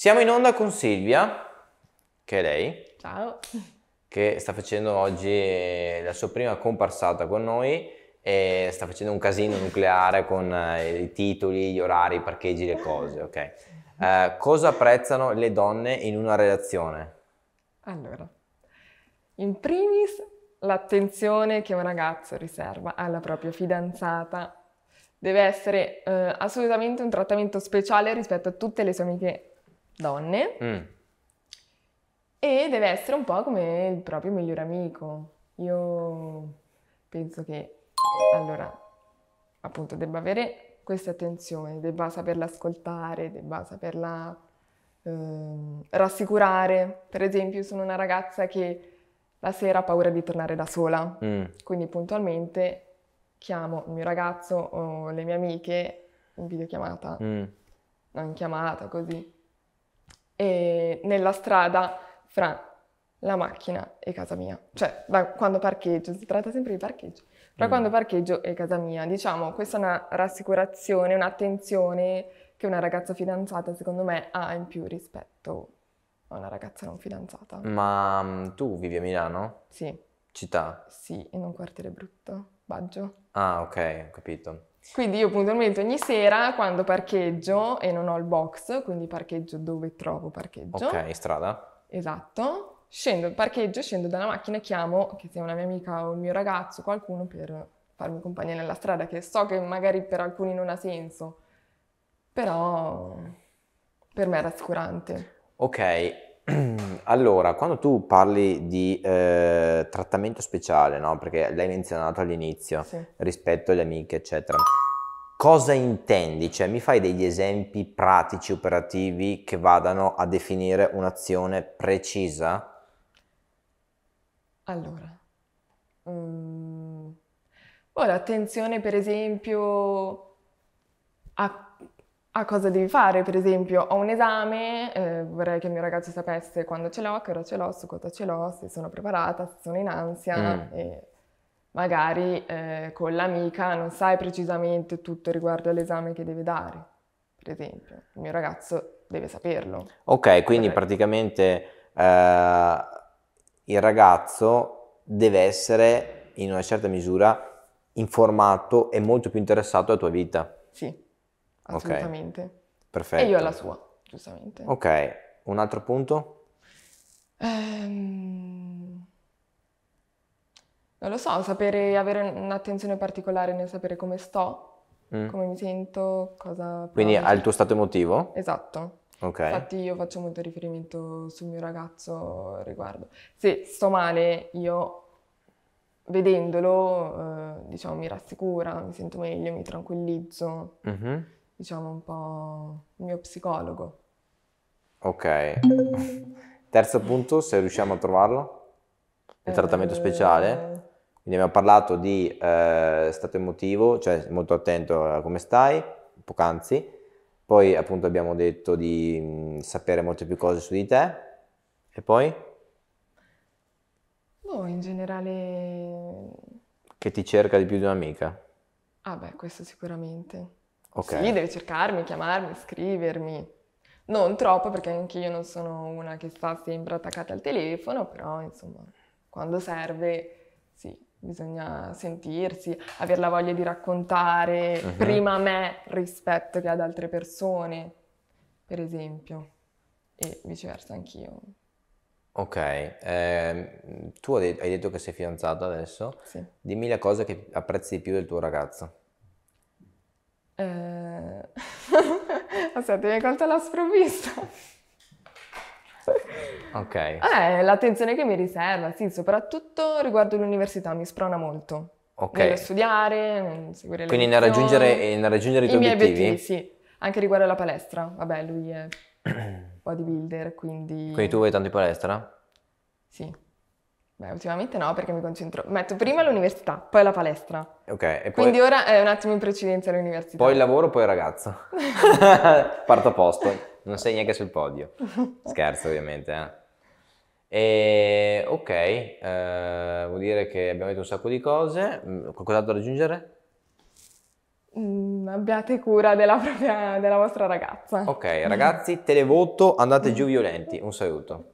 Siamo in onda con Silvia, che è lei. Ciao. Che sta facendo oggi eh, la sua prima comparsata con noi e sta facendo un casino nucleare con eh, i titoli, gli orari, i parcheggi, le cose, ok? Eh, cosa apprezzano le donne in una relazione? Allora, in primis l'attenzione che un ragazzo riserva alla propria fidanzata deve essere eh, assolutamente un trattamento speciale rispetto a tutte le sue amiche donne mm. e deve essere un po' come il proprio migliore amico. Io penso che allora appunto debba avere questa attenzione, debba saperla ascoltare, debba saperla eh, rassicurare. Per esempio, sono una ragazza che la sera ha paura di tornare da sola, mm. quindi puntualmente chiamo il mio ragazzo o le mie amiche in videochiamata, mm. non in chiamata così eh, nella strada fra la macchina e casa mia. Cioè, da quando parcheggio, si tratta sempre di parcheggio. Fra mm. quando parcheggio e casa mia. Diciamo, questa è una rassicurazione, un'attenzione che una ragazza fidanzata, secondo me, ha in più rispetto a una ragazza non fidanzata. Ma mm, tu vivi a Milano? Sì. Città? Sì, in un quartiere brutto, Baggio. Ah, ok, ho capito. Quindi io puntualmente ogni sera quando parcheggio e non ho il box, quindi parcheggio dove trovo parcheggio. Ok, in strada. Esatto. Scendo, parcheggio, scendo dalla macchina, chiamo, che sia una mia amica o il mio ragazzo, qualcuno per farmi compagnia nella strada, che so che magari per alcuni non ha senso, però per me è rassicurante. Ok, Allora, quando tu parli di eh, trattamento speciale, no? perché l'hai menzionato all'inizio, sì. rispetto alle amiche, eccetera, cosa intendi? Cioè, mi fai degli esempi pratici, operativi, che vadano a definire un'azione precisa? Allora, um, ora attenzione per esempio a a ah, cosa devi fare, per esempio ho un esame, eh, vorrei che il mio ragazzo sapesse quando ce l'ho, che ora ce l'ho, su cosa ce l'ho, se sono preparata, se sono in ansia mm. e magari eh, con l'amica non sai precisamente tutto riguardo all'esame che deve dare, per esempio, il mio ragazzo deve saperlo. Ok, quindi vorrei. praticamente eh, il ragazzo deve essere in una certa misura informato e molto più interessato alla tua vita. Sì assolutamente. Okay. Perfetto. E io alla sua, giustamente. Ok, un altro punto? Ehm... Non lo so, sapere, avere un'attenzione particolare nel sapere come sto, mm. come mi sento, cosa... Quindi provo. al tuo stato emotivo? Esatto. Okay. Infatti io faccio molto riferimento sul mio ragazzo riguardo. Se sto male, io vedendolo, eh, diciamo, mi rassicura, mi sento meglio, mi tranquillizzo. Mm-hmm diciamo, un po' il mio psicologo. Ok. Terzo punto, se riusciamo a trovarlo, il trattamento eh, speciale. Quindi abbiamo parlato di eh, stato emotivo, cioè molto attento a come stai, poc'anzi. Poi appunto abbiamo detto di mh, mm, sapere molte più cose su di te. E poi? No, boh, in generale... Che ti cerca di più di un'amica. Ah beh, questo sicuramente. Okay. Sì, deve cercarmi, chiamarmi, scrivermi. Non troppo perché anche io non sono una che sta sempre attaccata al telefono, però insomma, quando serve, sì, bisogna sentirsi, avere la voglia di raccontare uh-huh. prima a me rispetto che ad altre persone, per esempio, e viceversa anch'io. Ok, eh, tu hai detto che sei fidanzata adesso, sì. dimmi le cose che apprezzi di più del tuo ragazzo. Eh... Aspetta, mi hai colto la sprovvista. ok. Eh, l'attenzione che mi riserva, sì, soprattutto riguardo l'università, mi sprona molto. Ok. Nel studiare, nel seguire le Quindi nel raggiungere, nel raggiungere i tuoi obiettivi? obiettivi? Sì, anche riguardo alla palestra. Vabbè, lui è bodybuilder, quindi... Quindi tu vai tanto in palestra? Sì. Beh, ultimamente no, perché mi concentro. Metto prima l'università, poi la palestra. Ok, e poi... Quindi ora è un attimo in precedenza l'università. Poi il lavoro, poi ragazza. Parto a posto, non sei neanche sul podio. Scherzo, ovviamente. Eh. E, ok, eh, vuol dire che abbiamo detto un sacco di cose. Mm, qualcos'altro da aggiungere? Mm, abbiate cura della, propria, della vostra ragazza. Ok, ragazzi, televoto, andate giù violenti. Un saluto.